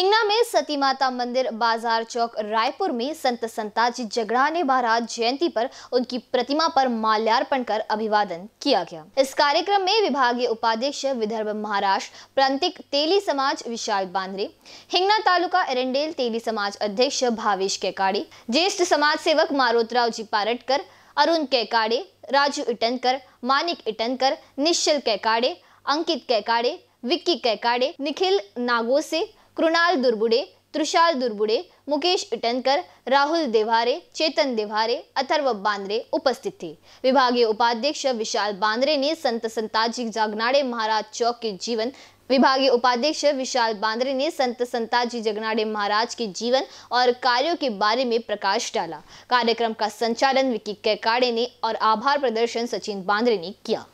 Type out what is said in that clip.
हिंगना में सती माता मंदिर बाजार चौक रायपुर में संत संताजी जगड़ाने महाराज जयंती पर उनकी प्रतिमा पर माल्यार्पण कर अभिवादन किया गया इस कार्यक्रम में विभागीय उपाध्यक्ष विदर्भ महाराष्ट्र प्रांतिक तेली समाज विशाल बांद्रे हिंगना तालुका एरेंडेल तेली समाज अध्यक्ष भावेश केकाड़े ज्येष्ठ समाज सेवक मारोतराव जी पारटकर अरुण केकाड़े राजू इटनकर मानिक इटनकर निश्चल केकाड़े अंकित केकाड़े विक्की केकाड़े निखिल नागोसे कृणाल दुर्बुडे त्रिशाल दुर्बुडे मुकेश इटनकर राहुल देवारे चेतन देवारे अथर्व बांद्रे उपस्थित थे विभागीय उपाध्यक्ष विशाल बांद्रे ने संत संताजी जागनाड़े महाराज चौक के जीवन विभागीय उपाध्यक्ष विशाल बांद्रे ने संत संताजी जगनाडे महाराज के जीवन और कार्यों के बारे में प्रकाश डाला कार्यक्रम का संचालन विकी कैकाड़े ने और आभार प्रदर्शन सचिन बांद्रे ने किया